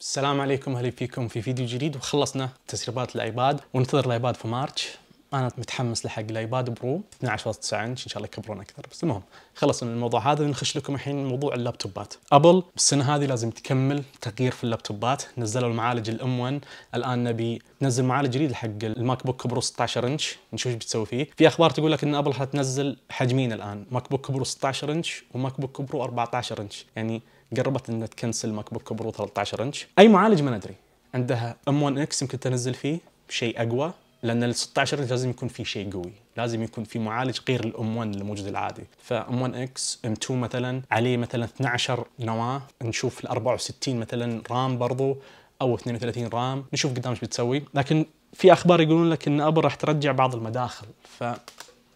السلام عليكم اهلا فيكم في فيديو جديد وخلصنا تسريبات الايباد وننتظر الايباد في مارتش انا متحمس لحق الايباد برو 12.9 انش ان شاء الله يكبرون اكثر بس المهم خلصنا من الموضوع هذا نخش لكم الحين موضوع اللابتوبات ابل السنه هذه لازم تكمل تغيير في اللابتوبات نزلوا المعالج الام 1 الان نبي تنزل معالج جديد حق الماك بوك برو 16 انش نشوف ايش بتسوي فيه في اخبار تقول لك ان ابل حتنزل حجمين الان ماك بوك برو 16 انش وماك بوك برو 14 انش يعني قربت انها تكنسل ماك بوك برو 13 انش اي معالج ما ندري عندها ام 1 اكس يمكن تنزل فيه شيء اقوى لان ال 16 انش لازم يكون في شيء قوي لازم يكون في معالج غير الام 1 الموجود العادي فام 1 اكس ام 2 مثلا عليه مثلا 12 نواه نشوف ال 64 مثلا رام برضو او 32 رام نشوف قدام ايش بتسوي لكن في اخبار يقولون لك ان ابل راح ترجع بعض المداخل ف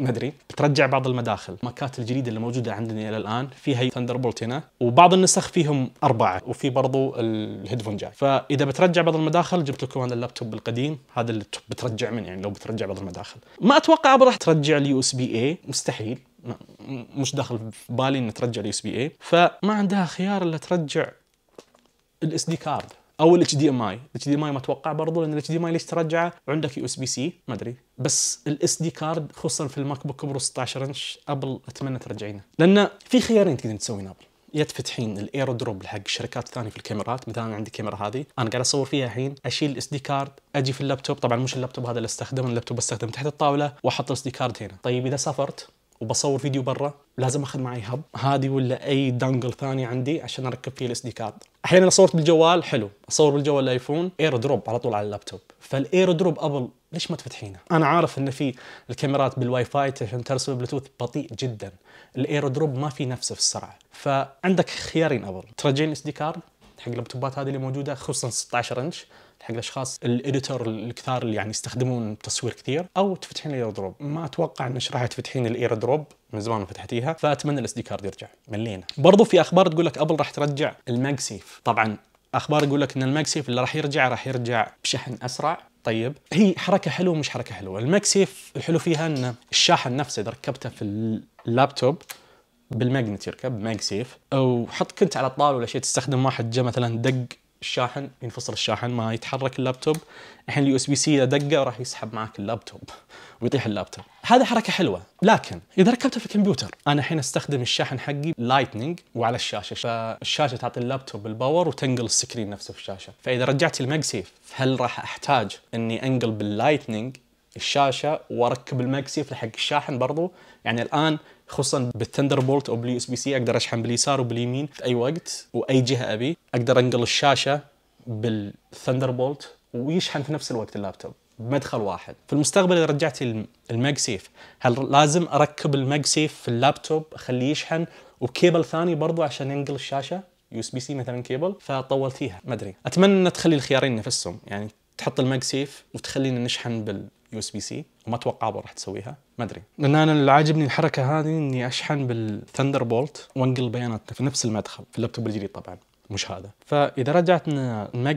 ما ادري بترجع بعض المداخل المكات الجديده اللي موجوده عندنا الى الان فيها ثندر بولت هنا وبعض النسخ فيهم اربعه وفي برضو الهيدفون جاي فاذا بترجع بعض المداخل جبت لكم هذا اللابتوب القديم هذا اللي بترجع منه يعني لو بترجع بعض المداخل ما اتوقع راح ترجع اليو اس بي اي مستحيل مش داخل في بالي ان ترجع اليو اس بي اي فما عندها خيار الا ترجع الاس دي كارد او الاتش دي ام اي الاتش دي ام اي ما اتوقع برضه لان الاتش دي ام اي ليش ترجعه وعندك يو اس بي سي ما ادري بس الاس دي كارد خصوصا في الماك بوك برو 16 انش ابل اتمنى ترجعينه لان في خيارين تقدرين تسوين ابل يا تفتحين الايرو دروب حق شركات ثانيه في الكاميرات مثلا عندي الكاميرا هذه انا قاعد اصور فيها الحين اشيل الاس دي كارد اجي في اللابتوب طبعا مش اللابتوب هذا اللي استخدمه اللابتوب استخدم تحت الطاوله واحط الاس دي كارد هنا طيب اذا سافرت وبصور فيديو برا لازم اخذ معي هب هذه ولا اي دانجل ثاني عندي عشان اركب فيه الاس دي كارد احيانا صورت بالجوال حلو اصور بالجوال الايفون اير دروب على طول على اللابتوب فالاير دروب ابل ليش ما تفتحينه انا عارف ان في الكاميرات بالواي فاي عشان ترسل بلوتوث بطيء جدا الاير دروب ما في نفسه في السرعه فعندك خيارين ابل ترجعين الاس دي كارد حق اللابتوبات هذه اللي موجوده خصوصا 16 انش حق الاشخاص الاديتور الكثار اللي يعني يستخدمون تصوير كثير او تفتحين الاير دروب ما اتوقع انك راح تفتحين الاير دروب من زمان ما فتحتيها فاتمنى الاس دي كارد يرجع ملينا برضو في اخبار تقول لك ابل راح ترجع الماكسيف طبعا اخبار يقول لك ان الماكسيف اللي راح يرجع راح يرجع بشحن اسرع طيب هي حركه حلوه مش حركه حلوه الماكسيف الحلو فيها ان الشاحن نفسه اذا ركبته في اللابتوب بالماجنت يركب ماكسيف او حط كنت على الطاوله ولا شيء تستخدم واحد جاء مثلا دق الشاحن ينفصل الشاحن ما يتحرك اللابتوب الحين اليو اس بي سي اذا دقه راح يسحب معك اللابتوب ويطيح اللابتوب هذا حركه حلوه لكن اذا ركبته في الكمبيوتر انا الحين استخدم الشاحن حقي لايتنينج وعلى الشاشه فالشاشه تعطي اللابتوب الباور وتنقل السكرين نفسه في الشاشه فاذا رجعت المجسيف هل راح احتاج اني انقل باللايتنينج الشاشه واركب المجسيف لحق الشاحن برضو يعني الان خصوصا بالثندر بولت او باليو اس بي سي اقدر اشحن باليسار وباليمين في اي وقت واي جهه ابي اقدر انقل الشاشه بالثندر بولت ويشحن في نفس الوقت اللابتوب بمدخل واحد في المستقبل اذا رجعت الماج سيف هل لازم اركب الماج سيف في اللابتوب اخليه يشحن وكيبل ثاني برضو عشان ينقل الشاشه يو اس بي سي مثلا كيبل فطولتيها ما ادري اتمنى تخلي الخيارين نفسهم يعني تحط الماج سيف وتخلينا نشحن بال يو اس بي سي وما اتوقع ابل راح تسويها ما ادري لان انا اللي عاجبني الحركه هذه اني اشحن بالثندر بولت وانقل بياناتنا في نفس المدخل في اللابتوب الجديد طبعا مش هذا فاذا رجعت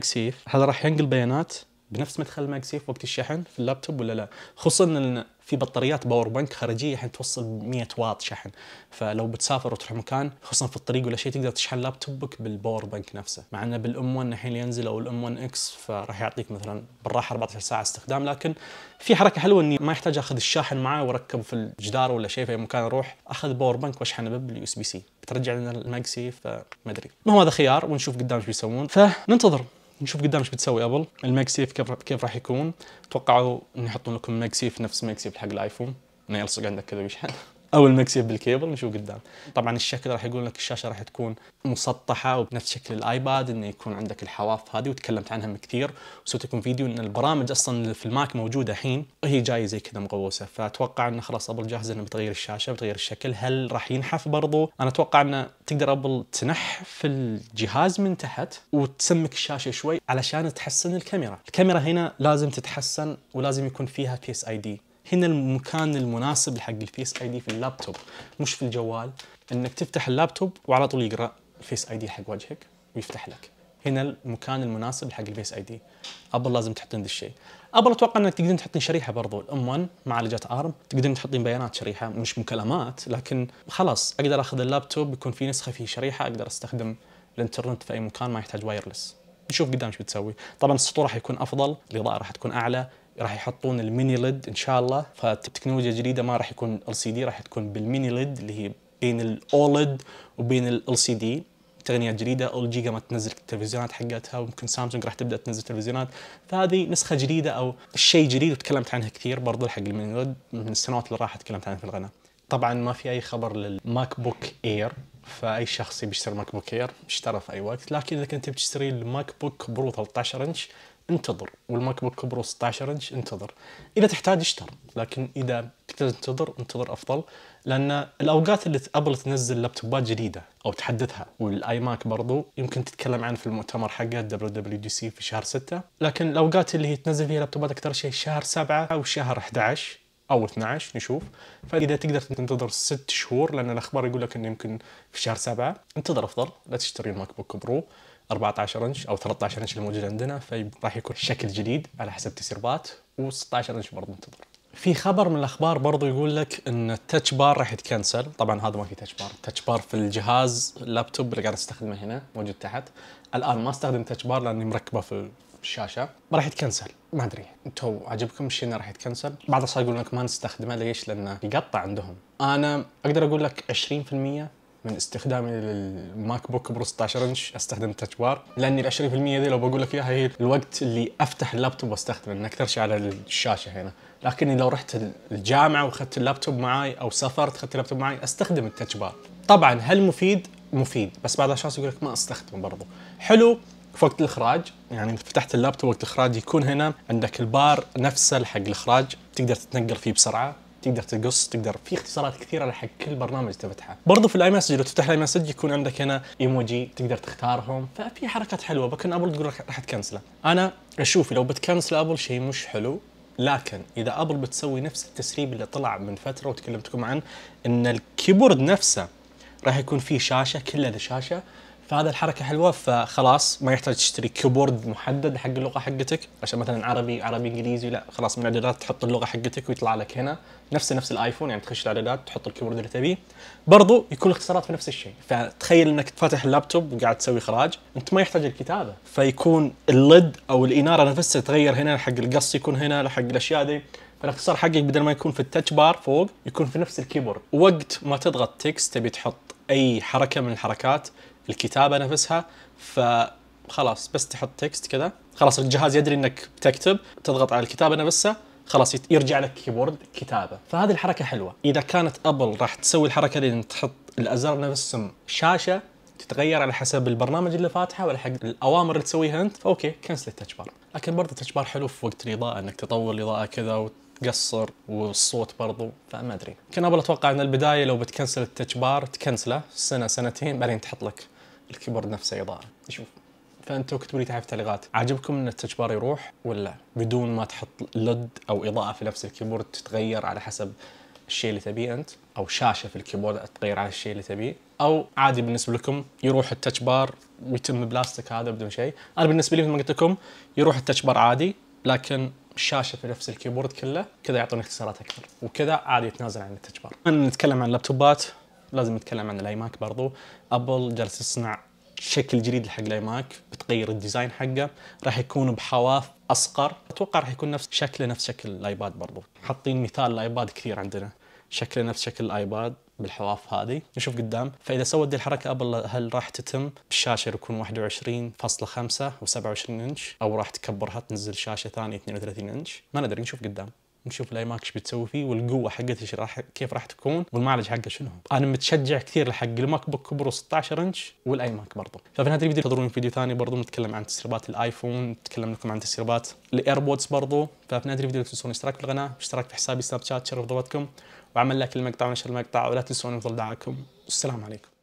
سيف هذا راح ينقل بيانات بنفس مدخل الماكسيف وقت الشحن في اللابتوب ولا لا خصوصا ان في بطاريات باور بنك خارجيه الحين توصل 100 واط شحن فلو بتسافر وتروح مكان خصوصا في الطريق ولا شيء تقدر تشحن لابتوبك بالباور بنك نفسه مع انه بالام 1 الحين ينزل او الام 1 اكس فراح يعطيك مثلا بالراحه 14 ساعه استخدام لكن في حركه حلوه اني ما يحتاج اخذ الشاحن معي واركبه في الجدار ولا شيء في مكان اروح اخذ باور بنك واشحنه باليو اس بي سي بترجع لنا الماكسيف فما ادري المهم هذا خيار ونشوف قدام ايش بيسوون فننتظر نشوف قدام ايش بتسوي ابل الماك سيف كيف كيف راح يكون توقعوا ان يحطون لكم ماك سيف نفس ماك سيف حق الايفون انه يلصق عندك كذا ويشحن او المكسيه بالكيبل نشوف قدام طبعا الشكل راح يقول لك الشاشه راح تكون مسطحه وبنفس شكل الايباد انه يكون عندك الحواف هذه وتكلمت عنها كثير وسويت لكم فيديو ان البرامج اصلا في الماك موجوده الحين وهي جايه زي كذا مغوسه فاتوقع انه خلاص ابل جاهزه انه بتغير الشاشه بتغير الشكل هل راح ينحف برضو انا اتوقع انه تقدر ابل تنحف الجهاز من تحت وتسمك الشاشه شوي علشان تحسن الكاميرا الكاميرا هنا لازم تتحسن ولازم يكون فيها فيس اي دي هنا المكان المناسب لحق الفيس اي دي في اللابتوب مش في الجوال انك تفتح اللابتوب وعلى طول يقرا الفيس اي دي حق وجهك ويفتح لك هنا المكان المناسب حق الفيس اي دي ابل لازم تحطين ذا الشيء ابل اتوقع انك تقدرين تحطين شريحه برضو الام 1 معالجات ارم تقدرين تحطين بيانات شريحه مش مكالمات لكن خلاص اقدر اخذ اللابتوب يكون في نسخه فيه شريحه اقدر استخدم الانترنت في اي مكان ما يحتاج وايرلس نشوف قدام شو بتسوي طبعا السطور راح يكون افضل الاضاءه راح تكون اعلى راح يحطون الميني ليد ان شاء الله فالتكنولوجيا الجديده ما راح يكون ال سي دي راح تكون بالميني ليد اللي هي بين الاولد وبين ال سي دي تقنيات جديده ال جي قامت تنزل التلفزيونات حقتها وممكن سامسونج راح تبدا تنزل تلفزيونات فهذه نسخه جديده او شيء جديد وتكلمت عنها كثير برضو حق الميني ليد من السنوات اللي راحت تكلمت عنها في القناه طبعا ما في اي خبر للماك بوك اير فاي شخص يبي يشتري ماك بوك اير اشترى في اي وقت لكن اذا كنت تبي تشتري الماك بوك برو 13 انش انتظر والماك بوك برو 16 انش انتظر اذا تحتاج اشتر لكن اذا تقدر تنتظر انتظر افضل لان الاوقات اللي ابل تنزل لابتوبات جديده او تحدثها والاي ماك برضو يمكن تتكلم عنه في المؤتمر حقه دبليو دبليو دي سي في شهر 6 لكن الاوقات اللي هي تنزل فيها لابتوبات اكثر شيء شهر 7 او شهر 11 او 12 نشوف فاذا تقدر تنتظر ست شهور لان الاخبار يقول لك انه يمكن في شهر سبعة انتظر افضل لا تشتري الماك بوك برو 14 انش او 13 انش الموجود عندنا فراح يكون شكل جديد على حسب التسريبات و16 انش برضه منتظر في خبر من الاخبار برضو يقول لك ان التاتش بار راح يتكنسل طبعا هذا ما في تاتش بار التاتش بار في الجهاز اللابتوب اللي قاعد استخدمه هنا موجود تحت الان ما استخدم تاتش بار لاني مركبه في الشاشه راح يتكنسل ما ادري انتو عجبكم الشيء انه راح يتكنسل بعض الاصحاب يقولون لك ما نستخدمه ليش لانه يقطع عندهم انا اقدر اقول لك 20% من استخدامي للماك بوك برو 16 انش استخدم تاتش بار لاني ال 20% ذي لو بقول لك اياها هي الوقت اللي افتح اللابتوب واستخدمه اكثر شيء على الشاشه هنا لكني لو رحت الجامعه واخذت اللابتوب معي او سافرت اخذت اللابتوب معي استخدم التاتش بار طبعا هل مفيد مفيد بس بعض الاشخاص يقول لك ما استخدمه برضو حلو في وقت الاخراج يعني فتحت اللابتوب وقت الاخراج يكون هنا عندك البار نفسه حق الاخراج تقدر تتنقل فيه بسرعه تقدر تقص تقدر في اختصارات كثيره لحق كل برنامج تفتحه برضو في الاي مسج لو تفتح الاي مسج يكون عندك هنا ايموجي تقدر تختارهم ففي حركات حلوه بكن ابل تقول راح تكنسله انا اشوف لو بتكنسل ابل شيء مش حلو لكن اذا ابل بتسوي نفس التسريب اللي طلع من فتره وتكلمتكم عنه ان الكيبورد نفسه راح يكون فيه شاشه كلها شاشه فهذا الحركه حلوه فخلاص ما يحتاج تشتري كيبورد محدد حق اللغه حقتك عشان مثلا عربي عربي انجليزي لا خلاص من الاعدادات تحط اللغه حقتك ويطلع لك هنا نفس نفس الايفون يعني تخش الاعدادات تحط الكيبورد اللي تبيه برضو يكون الاختصارات في نفس الشيء فتخيل انك فاتح اللابتوب وقاعد تسوي اخراج انت ما يحتاج الكتابه فيكون اللد او الاناره نفسها تغير هنا حق القص يكون هنا حق الاشياء دي فالاختصار حقك بدل ما يكون في التاتش بار فوق يكون في نفس الكيبورد وقت ما تضغط تكست تبي تحط اي حركه من الحركات الكتابه نفسها فخلاص بس تحط تكست كذا خلاص الجهاز يدري انك بتكتب تضغط على الكتابه نفسها خلاص يرجع لك كيبورد كتابه فهذه الحركه حلوه اذا كانت ابل راح تسوي الحركه دي تحط الازرار نفسهم شاشه تتغير على حسب البرنامج اللي فاتحه ولا حق الاوامر اللي تسويها انت فاوكي كنسل التاتش بار لكن برضه التاتش بار حلو في وقت الاضاءه انك تطور الاضاءه كذا وتقصر والصوت برضه فما ادري كان ابل اتوقع ان البدايه لو بتكنسل التاتش بار تكنسله سنه سنتين بعدين تحط لك الكيبورد نفسه إضاءة شوف فانتوا اكتبوا لي تحت التعليقات عجبكم ان بار يروح ولا بدون ما تحط لد او اضاءه في نفس الكيبورد تتغير على حسب الشيء اللي تبيه انت او شاشه في الكيبورد تتغير على الشيء اللي تبيه او عادي بالنسبه لكم يروح التاتش بار ويتم بلاستيك هذا بدون شيء انا بالنسبه لي مثل ما قلت لكم يروح التاتش بار عادي لكن الشاشه في نفس الكيبورد كله كذا يعطون اختصارات اكثر وكذا عادي يتنازل عن التتش بار نتكلم عن اللابتوبات لازم نتكلم عن الاي ماك برضو ابل جالسه تصنع شكل جديد حق الاي ماك بتغير الديزاين حقه راح يكون بحواف اصغر اتوقع راح يكون نفس شكله نفس شكل الايباد برضو حاطين مثال الايباد كثير عندنا شكله نفس شكل الايباد بالحواف هذه نشوف قدام فاذا سوت دي الحركه ابل هل راح تتم بالشاشه يكون 21.5 و27 انش او راح تكبرها تنزل شاشه ثانيه 32 انش ما ندري نشوف قدام نشوف الاي ماك ايش بتسوي فيه والقوه حقته ايش راح كيف راح تكون والمعالج حقه شنو هو انا متشجع كثير لحق الماك بوك برو 16 انش والاي ماك برضه ففي هذا الفيديو تحضرون فيديو ثاني برضه نتكلم عن تسريبات الايفون نتكلم لكم عن تسريبات الايربودز برضه ففي هذا الفيديو لا تنسون الاشتراك في القناه واشتراك في حسابي سناب شات شرف ضواتكم وعمل لك المقطع ونشر المقطع ولا تنسون افضل دعائكم والسلام عليكم